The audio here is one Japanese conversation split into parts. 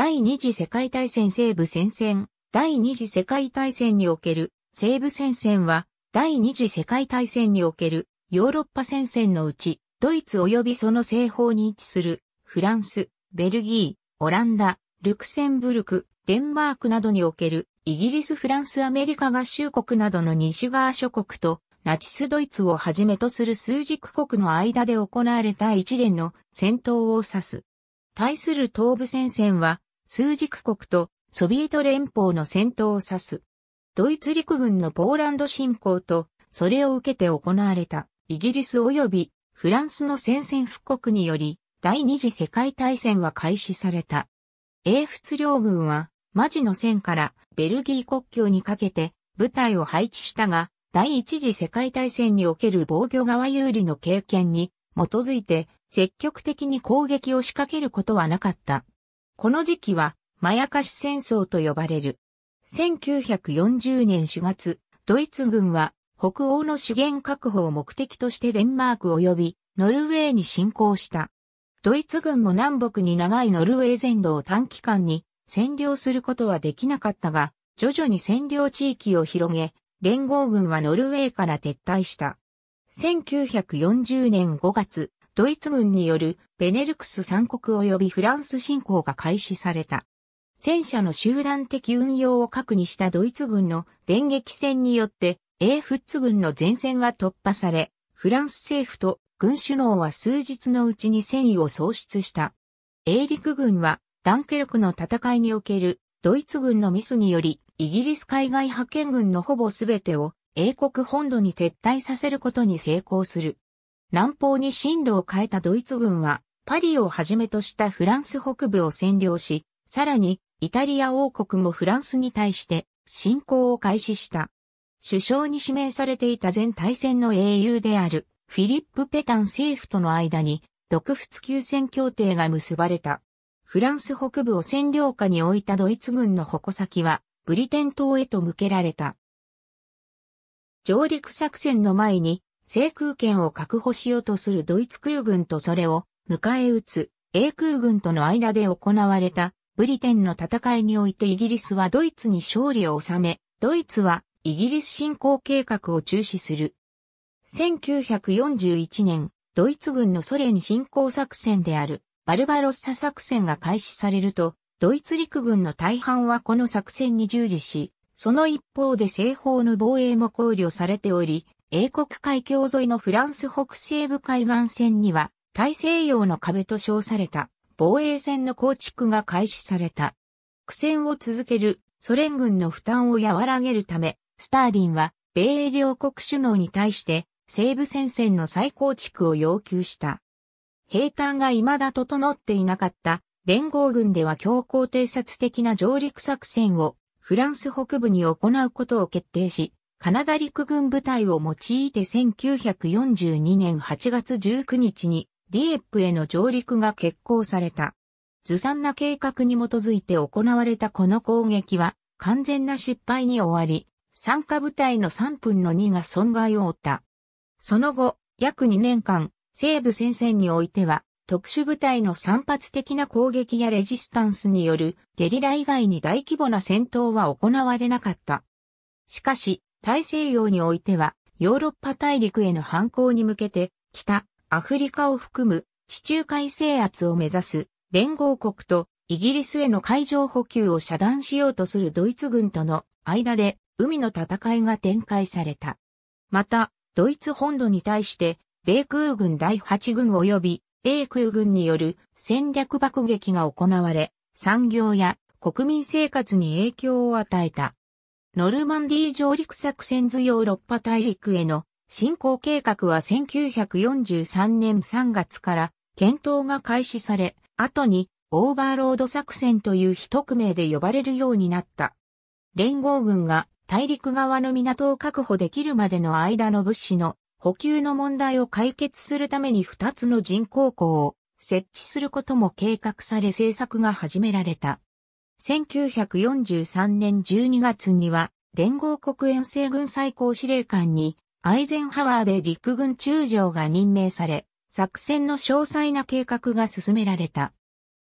第二次世界大戦西部戦線、第二次世界大戦における西部戦線は、第二次世界大戦におけるヨーロッパ戦線のうち、ドイツ及びその西方に位置するフランス、ベルギー、オランダ、ルクセンブルク、デンマークなどにおけるイギリス、フランス、アメリカ合衆国などの西側諸国とナチスドイツをはじめとする数軸国の間で行われた一連の戦闘を指す。対する東部戦線は枢軸国とソビエト連邦の戦闘を指す。ドイツ陸軍のポーランド侵攻と、それを受けて行われたイギリス及びフランスの戦線復刻により、第二次世界大戦は開始された。英仏両軍は、マジの戦からベルギー国境にかけて部隊を配置したが、第一次世界大戦における防御側有利の経験に基づいて積極的に攻撃を仕掛けることはなかった。この時期は、まやかし戦争と呼ばれる。1940年4月、ドイツ軍は、北欧の資源確保を目的としてデンマーク及び、ノルウェーに侵攻した。ドイツ軍も南北に長いノルウェー全土を短期間に占領することはできなかったが、徐々に占領地域を広げ、連合軍はノルウェーから撤退した。1940年5月、ドイツ軍によるベネルクス三国及びフランス侵攻が開始された。戦車の集団的運用を核にしたドイツ軍の電撃戦によって、エーフッツ軍の前線は突破され、フランス政府と軍首脳は数日のうちに戦意を喪失した。エーリク軍はダンケルクの戦いにおけるドイツ軍のミスにより、イギリス海外派遣軍のほぼ全てを英国本土に撤退させることに成功する。南方に進路を変えたドイツ軍は、パリをはじめとしたフランス北部を占領し、さらに、イタリア王国もフランスに対して、侵攻を開始した。首相に指名されていた全大戦の英雄である、フィリップ・ペタン政府との間に、独仏休戦協定が結ばれた。フランス北部を占領下に置いたドイツ軍の矛先は、ブリテン島へと向けられた。上陸作戦の前に、制空権を確保しようとするドイツ空軍とそれを迎え撃つ英空軍との間で行われたブリテンの戦いにおいてイギリスはドイツに勝利を収め、ドイツはイギリス侵攻計画を中止する。1941年、ドイツ軍のソ連侵攻作戦であるバルバロッサ作戦が開始されると、ドイツ陸軍の大半はこの作戦に従事し、その一方で西方の防衛も考慮されており、英国海峡沿いのフランス北西部海岸線には、大西洋の壁と称された防衛線の構築が開始された。苦戦を続けるソ連軍の負担を和らげるため、スターリンは米英両国首脳に対して西部戦線の再構築を要求した。兵隊が未だ整っていなかった連合軍では強行偵察的な上陸作戦をフランス北部に行うことを決定し、カナダ陸軍部隊を用いて1942年8月19日にディエップへの上陸が決行された。ずさんな計画に基づいて行われたこの攻撃は完全な失敗に終わり、参加部隊の3分の2が損害を負った。その後、約2年間、西部戦線においては、特殊部隊の散発的な攻撃やレジスタンスによるゲリラ以外に大規模な戦闘は行われなかった。しかし、大西洋においては、ヨーロッパ大陸への反抗に向けて、北、アフリカを含む地中海制圧を目指す連合国とイギリスへの海上補給を遮断しようとするドイツ軍との間で海の戦いが展開された。また、ドイツ本土に対して、米空軍第8軍及び米空軍による戦略爆撃が行われ、産業や国民生活に影響を与えた。ノルマンディー上陸作戦図ヨーロッパ大陸への進行計画は1943年3月から検討が開始され、後にオーバーロード作戦という一組名で呼ばれるようになった。連合軍が大陸側の港を確保できるまでの間の物資の補給の問題を解決するために2つの人工港を設置することも計画され政策が始められた。1943年12月には、連合国遠征軍最高司令官に、アイゼンハワー米陸軍中将が任命され、作戦の詳細な計画が進められた。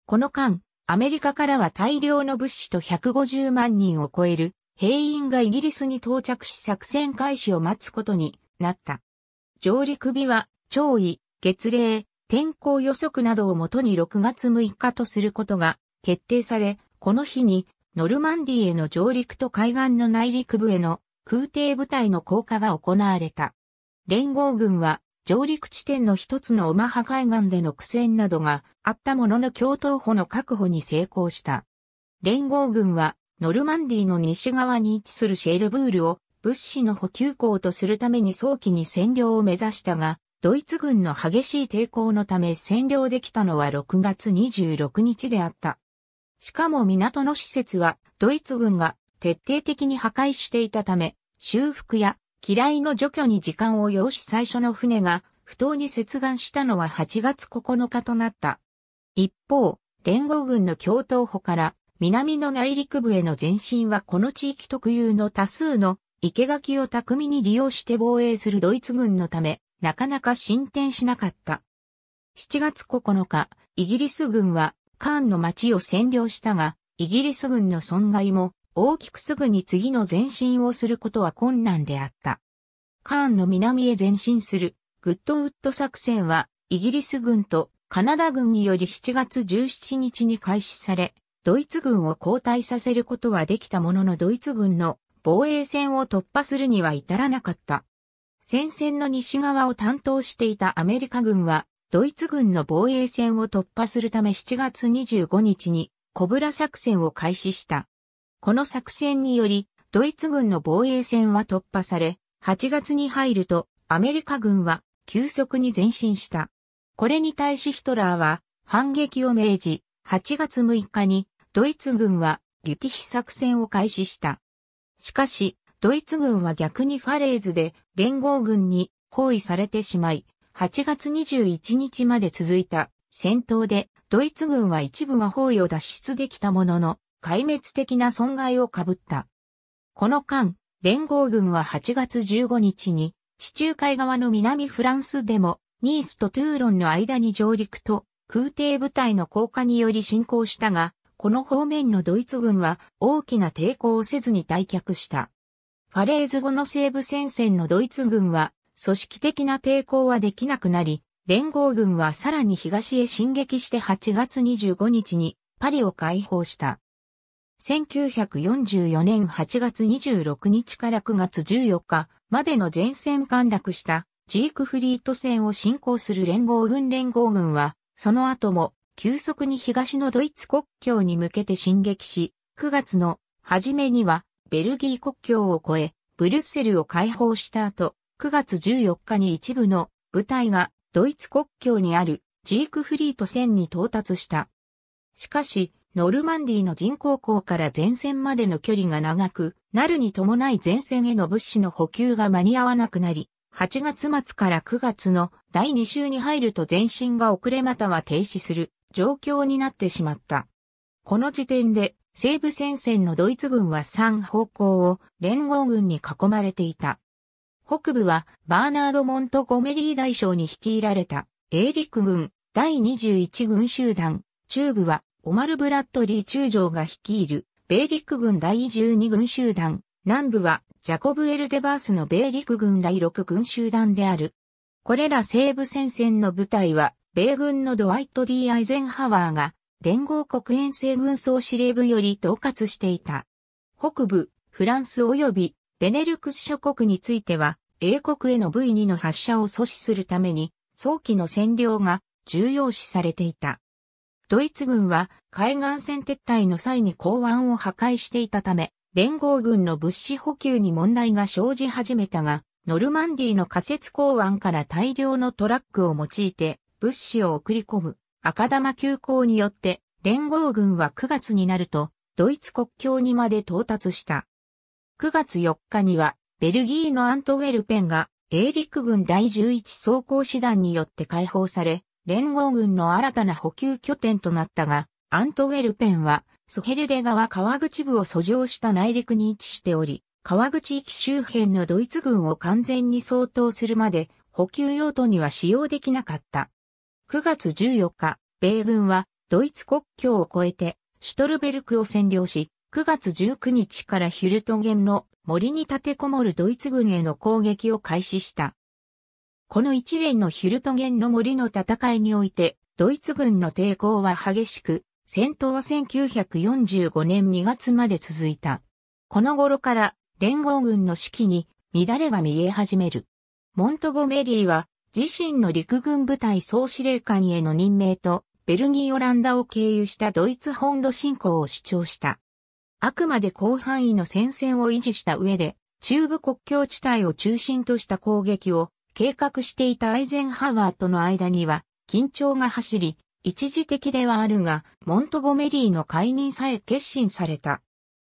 この間、アメリカからは大量の物資と150万人を超える兵員がイギリスに到着し作戦開始を待つことになった。上陸日は潮位、月齢、天候予測などをもとに6月6日とすることが決定され、この日に、ノルマンディへの上陸と海岸の内陸部への空挺部隊の降下が行われた。連合軍は上陸地点の一つのオマハ海岸での苦戦などがあったものの共闘歩の確保に成功した。連合軍はノルマンディの西側に位置するシェルブールを物資の補給港とするために早期に占領を目指したが、ドイツ軍の激しい抵抗のため占領できたのは6月26日であった。しかも港の施設はドイツ軍が徹底的に破壊していたため、修復や機雷の除去に時間を要し最初の船が不当に接岸したのは8月9日となった。一方、連合軍の共闘歩から南の内陸部への前進はこの地域特有の多数の生垣を巧みに利用して防衛するドイツ軍のため、なかなか進展しなかった。7月9日、イギリス軍はカーンの町を占領したが、イギリス軍の損害も大きくすぐに次の前進をすることは困難であった。カーンの南へ前進するグッドウッド作戦はイギリス軍とカナダ軍により7月17日に開始され、ドイツ軍を後退させることはできたもののドイツ軍の防衛線を突破するには至らなかった。戦線の西側を担当していたアメリカ軍はドイツ軍の防衛線を突破するため7月25日にコブラ作戦を開始した。この作戦により、ドイツ軍の防衛線は突破され、8月に入るとアメリカ軍は急速に前進した。これに対しヒトラーは反撃を命じ、8月6日にドイツ軍はリュティヒ作戦を開始した。しかし、ドイツ軍は逆にファレーズで連合軍に包囲されてしまい、8月21日まで続いた戦闘でドイツ軍は一部が包囲を脱出できたものの壊滅的な損害を被った。この間、連合軍は8月15日に地中海側の南フランスでもニースとトゥーロンの間に上陸と空挺部隊の降下により進行したが、この方面のドイツ軍は大きな抵抗をせずに退却した。ファレーズ後の西部戦線のドイツ軍は組織的な抵抗はできなくなり、連合軍はさらに東へ進撃して8月25日にパリを解放した。1944年8月26日から9月14日までの前線陥落したジークフリート戦を進行する連合軍連合軍は、その後も急速に東のドイツ国境に向けて進撃し、9月の初めにはベルギー国境を越え、ブルッセルを解放した後、9月14日に一部の部隊がドイツ国境にあるジークフリート線に到達した。しかし、ノルマンディの人工港から前線までの距離が長く、なるに伴い前線への物資の補給が間に合わなくなり、8月末から9月の第2週に入ると前進が遅れまたは停止する状況になってしまった。この時点で西部戦線のドイツ軍は3方向を連合軍に囲まれていた。北部はバーナード・モント・ゴメリー大将に率いられた英陸軍第21軍集団。中部はオマル・ブラッドリー中将が率いる英陸軍第12軍集団。南部はジャコブ・エルデバースの英陸軍第6軍集団である。これら西部戦線の部隊は米軍のドワイト・ D・ アイゼンハワーが連合国遠征軍総司令部より統括していた。北部、フランス及びベネルクス諸国については、英国への V2 の発射を阻止するために、早期の占領が重要視されていた。ドイツ軍は海岸線撤退の際に港湾を破壊していたため、連合軍の物資補給に問題が生じ始めたが、ノルマンディの仮設港湾から大量のトラックを用いて物資を送り込む赤玉急行によって連合軍は9月になるとドイツ国境にまで到達した。9月4日には、ベルギーのアントウェルペンが、英陸軍第11装甲師団によって解放され、連合軍の新たな補給拠点となったが、アントウェルペンは、ソヘルデ川川口部を遡上した内陸に位置しており、川口駅周辺のドイツ軍を完全に相当するまで、補給用途には使用できなかった。9月14日、米軍は、ドイツ国境を越えて、シュトルベルクを占領し、9月19日からヒュルトゲンの森に立てこもるドイツ軍への攻撃を開始した。この一連のヒュルトゲンの森の戦いにおいて、ドイツ軍の抵抗は激しく、戦闘は1945年2月まで続いた。この頃から連合軍の指揮に乱れが見え始める。モントゴメリーは自身の陸軍部隊総司令官への任命とベルギー・オランダを経由したドイツ本土侵攻を主張した。あくまで広範囲の戦線を維持した上で、中部国境地帯を中心とした攻撃を計画していたアイゼンハワーとの間には緊張が走り、一時的ではあるが、モントゴメリーの解任さえ決心された。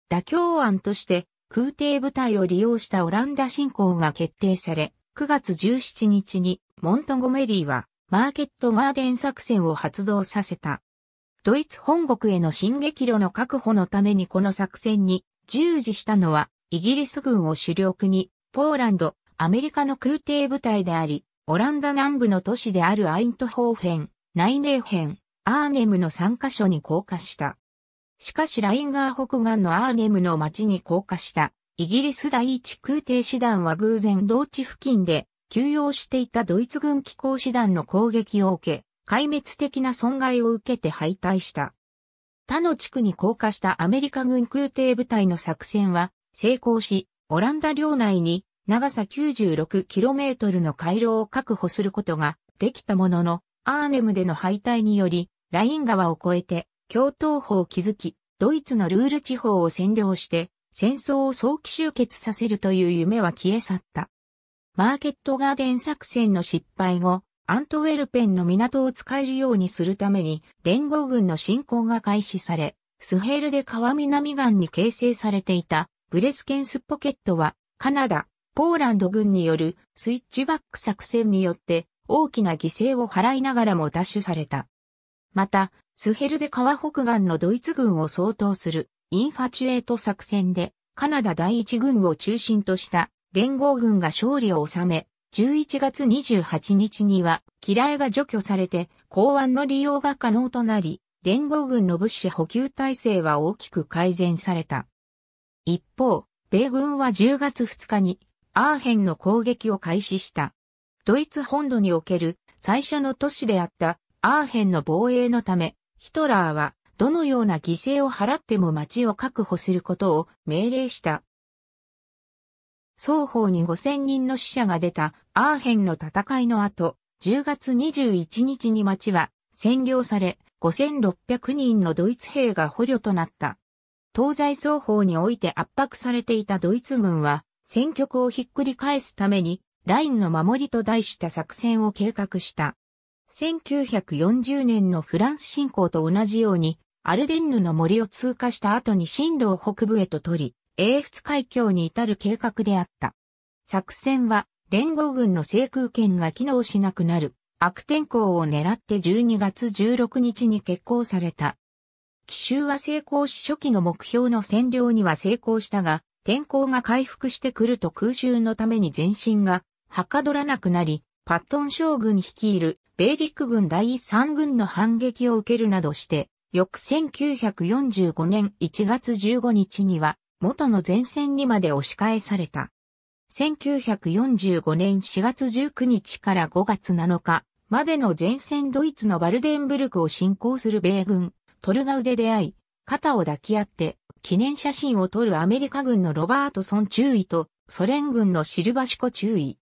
妥協案として空挺部隊を利用したオランダ侵攻が決定され、9月17日にモントゴメリーはマーケットガーデン作戦を発動させた。ドイツ本国への進撃路の確保のためにこの作戦に従事したのは、イギリス軍を主力に、ポーランド、アメリカの空挺部隊であり、オランダ南部の都市であるアイントホーフェン、ナイメーェン、アーネムの3カ所に降下した。しかしラインガー北岸のアーネムの町に降下した、イギリス第一空挺師団は偶然同地付近で、休養していたドイツ軍機構師団の攻撃を受け、壊滅的な損害を受けて敗退した。他の地区に降下したアメリカ軍空挺部隊の作戦は成功し、オランダ領内に長さ 96km の回廊を確保することができたものの、アーネムでの敗退により、ライン川を越えて、共闘法を築き、ドイツのルール地方を占領して、戦争を早期終結させるという夢は消え去った。マーケットガーデン作戦の失敗後、アントウェルペンの港を使えるようにするために連合軍の侵攻が開始され、スヘールで川南岸に形成されていたブレスケンスポケットはカナダ、ポーランド軍によるスイッチバック作戦によって大きな犠牲を払いながらも奪取された。また、スヘルで川北岸のドイツ軍を相当するインファチュエート作戦でカナダ第一軍を中心とした連合軍が勝利を収め、11月28日には、機雷が除去されて、港湾の利用が可能となり、連合軍の物資補給体制は大きく改善された。一方、米軍は10月2日に、アーヘンの攻撃を開始した。ドイツ本土における最初の都市であったアーヘンの防衛のため、ヒトラーはどのような犠牲を払っても街を確保することを命令した。双方に5000人の死者が出たアーヘンの戦いの後、10月21日に町は占領され、5600人のドイツ兵が捕虜となった。東西双方において圧迫されていたドイツ軍は、戦局をひっくり返すために、ラインの守りと題した作戦を計画した。1940年のフランス侵攻と同じように、アルデンヌの森を通過した後に進路を北部へと取り、英仏海峡に至る計画であった。作戦は、連合軍の制空権が機能しなくなる、悪天候を狙って12月16日に決行された。奇襲は成功し初期の目標の占領には成功したが、天候が回復してくると空襲のために前進がはかどらなくなり、パットン将軍率いる米陸軍第3軍の反撃を受けるなどして、翌1945年1月15日には元の前線にまで押し返された。1945年4月19日から5月7日までの前線ドイツのバルデンブルクを侵攻する米軍、トルガウで出会い、肩を抱き合って、記念写真を撮るアメリカ軍のロバートソン中尉とソ連軍のシルバシコ中尉。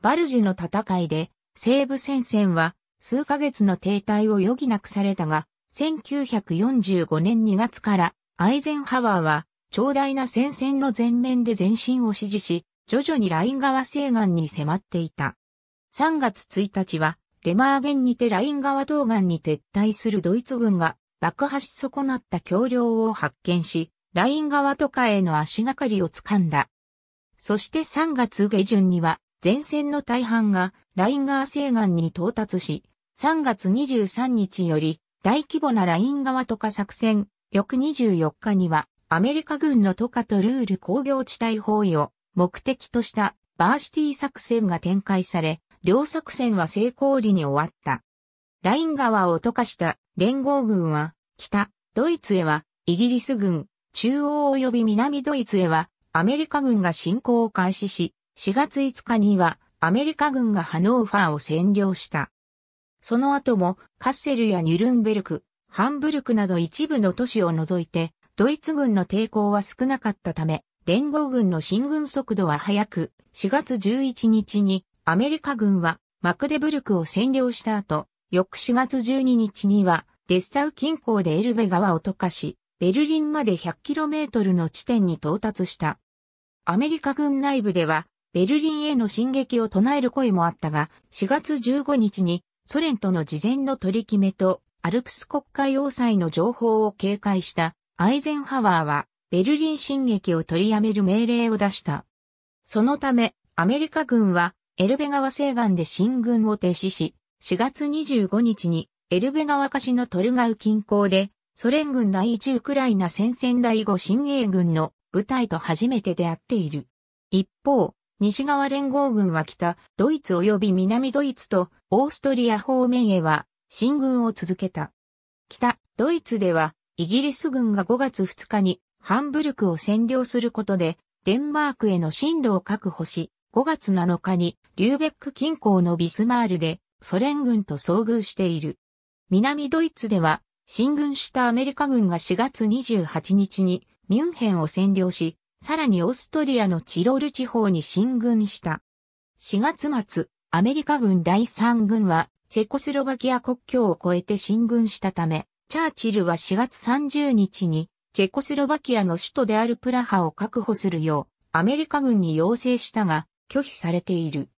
バルジの戦いで西部戦線は数ヶ月の停滞を余儀なくされたが、1945年2月からアイゼンハワーは長大な戦線の前面で前進を指示し、徐々にライン川西岸に迫っていた。3月1日は、レマーゲンにてライン川東岸に撤退するドイツ軍が爆破し損なった橋梁を発見し、ライン川とかへの足がかりを掴んだ。そして3月下旬には、前線の大半がライン川西岸に到達し、3月23日より大規模なライン川とか作戦、翌24日にはアメリカ軍のトカとルール工業地帯包囲を目的としたバーシティ作戦が展開され、両作戦は成功裏に終わった。ライン川を溶かした連合軍は、北、ドイツへは、イギリス軍、中央及び南ドイツへは、アメリカ軍が侵攻を開始し、4月5日には、アメリカ軍がハノーファーを占領した。その後も、カッセルやニュルンベルク、ハンブルクなど一部の都市を除いて、ドイツ軍の抵抗は少なかったため、連合軍の進軍速度は速く、4月11日にアメリカ軍はマクデブルクを占領した後、翌4月12日にはデッサウ近郊でエルベ川を溶かし、ベルリンまで 100km の地点に到達した。アメリカ軍内部では、ベルリンへの進撃を唱える声もあったが、4月15日にソ連との事前の取り決めと、アルプス国会要塞の情報を警戒したアイゼンハワーはベルリン進撃を取りやめる命令を出した。そのため、アメリカ軍はエルベ川西岸で進軍を停止し、4月25日にエルベ川下のトルガウ近郊で、ソ連軍第1ウクライナ戦線第5新英軍の部隊と初めて出会っている。一方、西側連合軍は北、ドイツ及び南ドイツとオーストリア方面へは進軍を続けた。北、ドイツではイギリス軍が5月2日にハンブルクを占領することで、デンマークへの進路を確保し、5月7日にリューベック近郊のビスマールでソ連軍と遭遇している。南ドイツでは、進軍したアメリカ軍が4月28日にミュンヘンを占領し、さらにオーストリアのチロル地方に進軍した。4月末、アメリカ軍第3軍はチェコスロバキア国境を越えて進軍したため、チャーチルは4月30日に、チェコスロバキアの首都であるプラハを確保するよう、アメリカ軍に要請したが、拒否されている。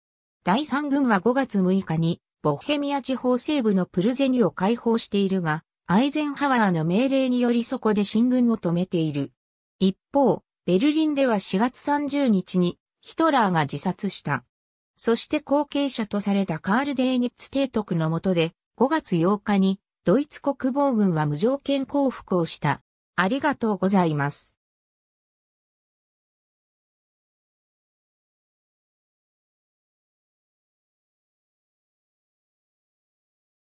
第3軍は5月6日に、ボヘミア地方西部のプルゼニを解放しているが、アイゼンハワーの命令によりそこで進軍を止めている。一方、ベルリンでは4月30日にヒトラーが自殺した。そして後継者とされたカール・デーニッツ提督の下で5月8日にドイツ国防軍は無条件降伏をした。ありがとうございます。